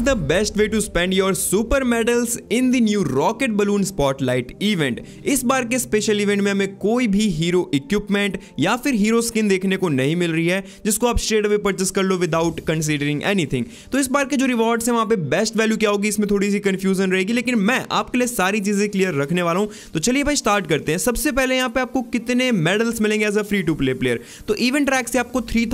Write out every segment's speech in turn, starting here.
is the best way to spend your super medals in the new rocket balloon spotlight event इस बार के special event में हमें कोई भी हीरो इक्विपमेंट या फिर हीरो स्किन देखने को नहीं मिल रही है जिसको आप स्ट्रेट अवे परचेस कर लो विदाउट कंसिडरिंग एनीथिंग तो इस बार के जो रिवॉर्ड्स हैं वहाँ पे बेस्ट वैल्यू क्या होगी इसमें थोड़ी सी कंफ्यूजन रहेगी लेकिन मैं आपके लिए सारी चीज़ें क्लियर रखने वाला हूँ तो चलिए भाई स्टार्ट करते हैं सबसे पहले यहाँ पे आपको कितने मेडल्स मिलेंगे as a free to play player तो इवेंट ट्रैक से आपको थ्री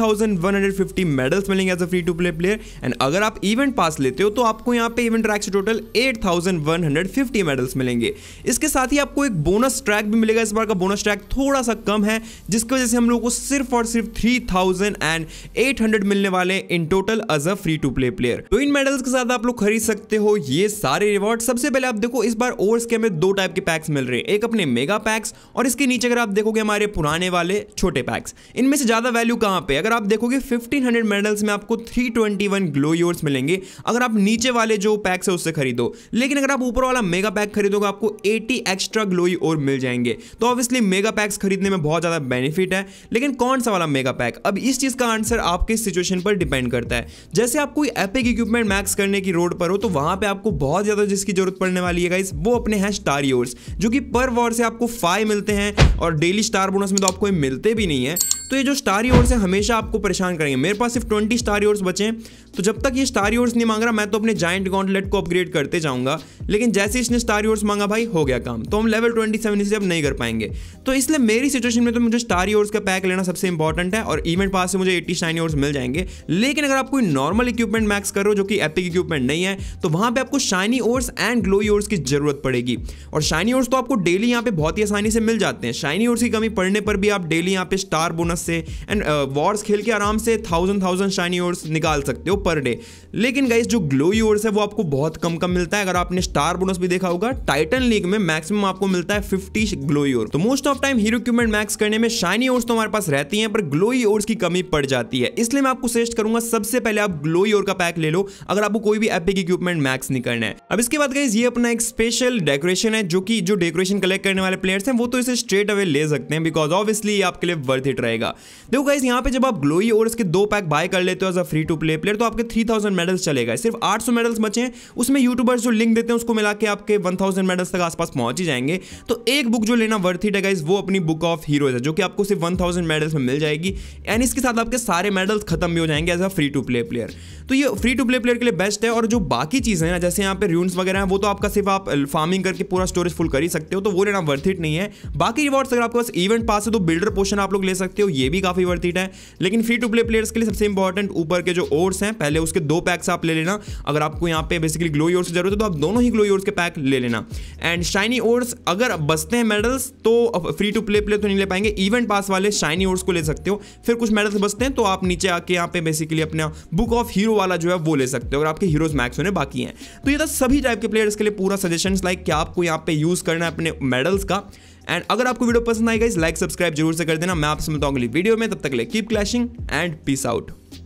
मेडल्स मिलेंगे as a free to play player and अगर आप इवेंट पास लेते लेते हो तो आपको यहाँ पे इवेंट ट्रैक से टोटल 8150 मेडल्स मिलेंगे इसके साथ ही आपको एक बोनस ट्रैक भी मिलेगा इस बार का बोनस ट्रैक थोड़ा सा कम है जिसकी वजह से हम लोग को सिर्फ और सिर्फ 3800 मिलने वाले in total as a free to play player तो इन मेडल्स के साथ आप लोग खरीद सकते हो ये सारे रिवॉर्ड सबसे पहले आप देखो इस बार ओवर्स के हमें दो टाइप के पैक्स मिल रहे हैं एक अपने मेगा पैक्स और इसके नीचे अगर आप देखोगे हमारे पुराने वाले छोटे पैक्स इनमें से ज्यादा वैल्यू कहाँ पे अगर आप देखोगे 1500 मेडल्स में आपको थ्री 321 ग्लो योर्स मिलेंगे अगर आप नीचे वाले जो पैक्स है उससे खरीदो लेकिन अगर आप ऊपर वाला मेगा पैक खरीदोगे आपको 80 एक्स्ट्रा ग्लोई और मिल जाएंगे तो ऑब्वियसली मेगा पैक्स खरीदने में बहुत ज़्यादा बेनिफिट है लेकिन कौन सा वाला मेगा पैक अब इस चीज़ का आंसर आपके सिचुएशन पर डिपेंड करता है जैसे आप कोई एपिक इक्विपमेंट मैक्स करने की रोड पर हो तो वहां पर आपको बहुत ज़्यादा जिसकी जरूरत पड़ने वाली है गाइस वो अपने हैं स्टार योर्स जो कि पर वॉर से आपको फाइव मिलते हैं और डेली स्टार बोनस में तो आपको मिलते भी नहीं है तो ये जो स्टार योर्स हैं हमेशा आपको परेशान करेंगे मेरे पास सिर्फ ट्वेंटी स्टार योर्स बचे हैं तो जब तक ये स्टार योर्स नहीं मांग रहा मैं तो अपने जाइंट गॉन्टलेट को अपग्रेड करते जाऊंगा लेकिन जैसे इसने स्टार योर्स मांगा भाई हो गया काम तो हम लेवल ट्वेंटी सेवन इसे अब नहीं कर पाएंगे तो इसलिए मेरी सिचुएशन में तो मुझे स्टार योर्स का पैक लेना सबसे इंपॉर्टेंट है और इवेंट पास से मुझे एट्टी स्टाइन योर्स मिल जाएंगे लेकिन अगर आप कोई नॉर्मल इक्विपमेंट मैक्स करो जो कि एपिक इक्विपमेंट नहीं है तो वहां पर आपको shiny ores and glow ores की जरूरत पड़ेगी और शाइनी ओर्स तो आपको डेली यहाँ पे बहुत ही आसानी से मिल जाते हैं शाइनी ओर्स की कमी पड़ने पर भी आप डेली यहाँ पे स्टार बोनस बोनस से एंड वॉर्स uh, खेल के आराम से थाउजेंड थाउजेंड शाइनी ओर्स निकाल सकते हो पर डे लेकिन गाइज जो ग्लोई ओर्स है वो आपको बहुत कम कम मिलता है अगर आपने स्टार बोनस भी देखा होगा टाइटन लीग में मैक्सिमम आपको मिलता है फिफ्टी ग्लोई ओर तो most of time hero equipment max करने में शाइनी ओर्स तो हमारे पास रहती है पर ग्लोई ओर्स की कमी पड़ जाती है इसलिए मैं आपको सजेस्ट करूंगा सबसे पहले आप ग्लोई ओर का पैक ले लो अगर आपको कोई भी एपिक इक्विपमेंट मैक्स नहीं करना है अब इसके बाद गाइज ये अपना एक स्पेशल डेकोरेशन है जो कि जो डेकोरेशन कलेक्ट करने वाले प्लेयर्स हैं वो तो इसे स्ट्रेट अवे ले सकते हैं बिकॉज ऑब्वियसली आपके लिए वर्थ इट रहेगा मिलेगा देखो गाइज यहाँ पे जब आप ग्लोई और इसके दो पैक बाय कर लेते हो as a free to play player तो आपके थ्री थाउजेंड मेडल्स चलेगा सिर्फ आठ सौ मेडल्स बचे हैं उसमें यूट्यूबर्स जो लिंक देते हैं उसको मिला के आपके वन थाउजेंड मेडल्स तक आसपास पहुंच ही जाएंगे तो एक बुक जो लेना वर्थ इट है गाइज वो अपनी बुक ऑफ हीरोज है जो कि आपको सिर्फ वन थाउजेंड मेडल्स में मिल जाएगी एंड इसके साथ आपके सारे मेडल्स खत्म भी हो जाएंगे as a free to play player तो ये फ्री टू प्ले प्लेयर के लिए बेस्ट है और जो बाकी चीज़ें हैं ना जैसे यहाँ पे रूनस वगैरह हैं वो तो आपका सिर्फ आप फार्मिंग करके पूरा स्टोरेज फुल कर ही सकते हो तो वो लेना वर्थ इट नहीं है बाकी रिवॉर्ड्स अगर आपके पास इवेंट पास है तो बिल्डर पोशन आप लोग ले सकते हो ये भी काफ़ी वर्थ इट है लेकिन फ्री टू प्ले प्लेयर्स के लिए सबसे इंपॉर्टेंट ऊपर के जो ओर्स हैं पहले उसके दो पैक्स आप ले लेना अगर आपको यहाँ पे बेसिकली ग्लो ओर्स की जरूरत है तो आप दोनों ही ग्लो ओर्स के पैक ले लेना एंड शाइनी ओर्स अगर बसते हैं मेडल्स तो फ्री टू प्ले प्लेयर तो नहीं ले पाएंगे इवेंट पास वाले शाइनी ओर्स को ले सकते हो फिर कुछ मेडल्स बसते हैं तो आप नीचे आके यहाँ पे बेसिकली अपना बुक ऑफ हीरो वाला जो है वो ले सकते हो अगर आपके हीरोज मैक्स होने बाकी हैं तो ये था सभी टाइप के प्लेयर्स के लिए पूरा सजेशन लाइक क्या आपको यहाँ पे यूज़ करना है अपने मेडल्स का एंड अगर आपको वीडियो पसंद आएगा इस लाइक सब्सक्राइब जरूर से कर देना मैं आपसे मिलता हूँ अगली वीडियो में तब तक ले keep clashing and peace out